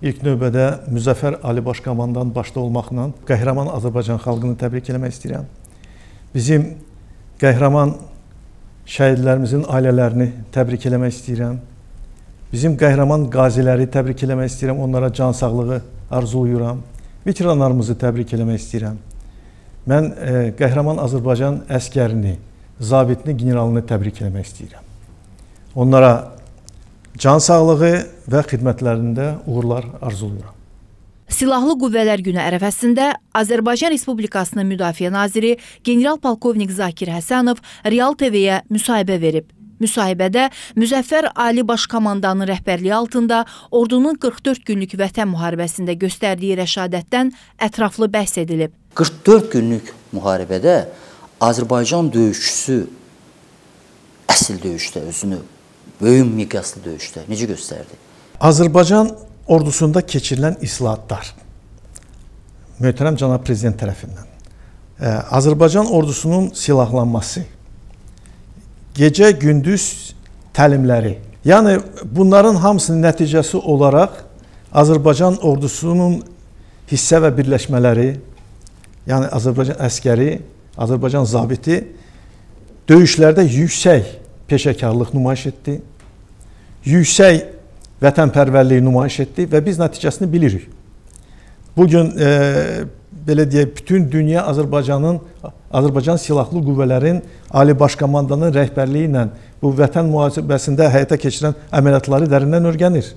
İlk növbədə Müzəffər Ali Baş Komandan başda olmaqla qəhrəman Azərbaycan xalqını təbrik etmək istəyirəm. Bizim qəhrəman şəhidlərimizin ailələrini təbrik etmək istəyirəm. Bizim qəhrəman qaziləri təbrik etmək istəyirəm. Onlara can sağlığı arzulayıram. Veteranlarımızı təbrik etmək istəyirəm. Mən e, qəhrəman Azərbaycan əskərini, zabitini, generalını təbrik etmək istəyirəm. Onlara can sağlığı və xidmətlərində uğurlar arzulayıram. Silahlı Qüvvələr Günü ərəfəsində Azərbaycan Respublikasının Müdafiə Naziri general-polkovnik Zakir Həsənov Real TV-yə müsahibə verib. Müsahibədə Müzəffər Ali Baş Komandanın rəhbərliyi altında ordunun 44 günlük vətən müharibəsində göstərdiyi rəşadətdən ətraflı bəhs edilib. 44 günlük müharibədə Azərbaycan döyüşçüsü əsil döyüşdə özünü böyük miqyaslı döyüşdə necə göstərdi? Azərbaycan ordusunda keçirilən islahatlar möhtərəm cənab prezident tərəfindən e, Azərbaycan ordusunun silahlanması gecə gündüz təlimləri yəni bunların hamısının nəticəsi olaraq Azərbaycan ordusunun hissə və birləşmələri yəni Azərbaycan əskəri Azərbaycan zabiti döyüşlərdə yüksək peşəkarlıq nümayiş etdi yüksək vətənpərvərliyi nümayiş etdi və biz nəticəsini bilirik. Bugün e, belə deyək, bütün dünya Azərbaycanın, Azərbaycan Silahlı Qüvvələrin Ali Baş Komandanın rəhbərliyi ilə bu vətən müharibəsində həyata keçirən əməliyyatları dərindən öyrənir.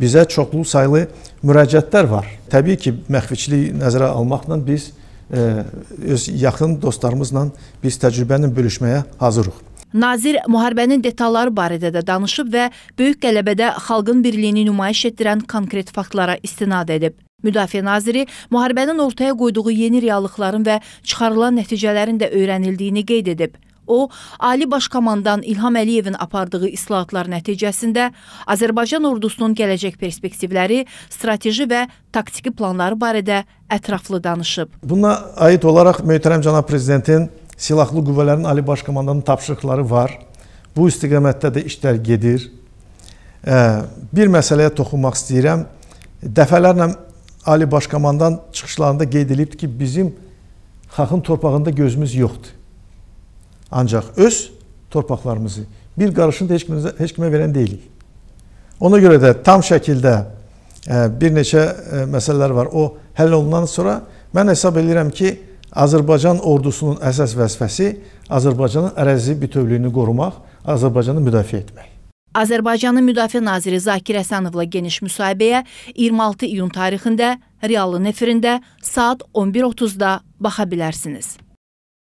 Bizə çoxlu saylı müraciətlər var. Təbii ki, məxfiçilik nəzərə almaqla biz e, öz yaxın dostlarımızla biz təcrübəni bölüşməyə hazırıq. Nazir müharibənin detalları barədə də danışıb və böyük qələbədə xalqın birliyini nümayiş etdirən konkret faktlara istinad edib. Müdafiə naziri müharibənin ortaya qoyduğu yeni reallıqların və çıxarılan nəticələrin də öyrənildiyini qeyd edib. O, Ali Baş Komandan İlham Əliyevin apardığı islahatlar nəticəsində Azərbaycan ordusunun gələcək perspektivləri, strateji və taktiki planları barədə ətraflı danışıb. Buna aid olaraq möhtərəm cənab prezidentin Silahlı Qüvvələrin Ali Baş Komandanın tapşırıqları var. Bu istiqamətdə də işlər gedir. Bir məsələyə toxunmaq istəyirəm. Dəfələrlə Ali Baş Komandan çıxışlarında qeyd edilibdir ki, bizim xalqın torpağında gözümüz yoxdur. Ancaq öz torpaqlarımızı bir qarışın da heç kimə, heç kimə verən deyilik. Ona görə də tam şəkildə bir neçə məsələlər var. O həll olundan sonra mən hesab edirəm ki, Azərbaycan ordusunun əsas vəzifəsi Azərbaycanın ərazi bütövlüyünü qorumaq, Azərbaycanı müdafiə etmək. Azərbaycanın Müdafiə Naziri Zakir Əsanovla geniş müsahibəyə 26 iyun tarixində Reallı nefirində saat 11.30-da baxa bilərsiniz.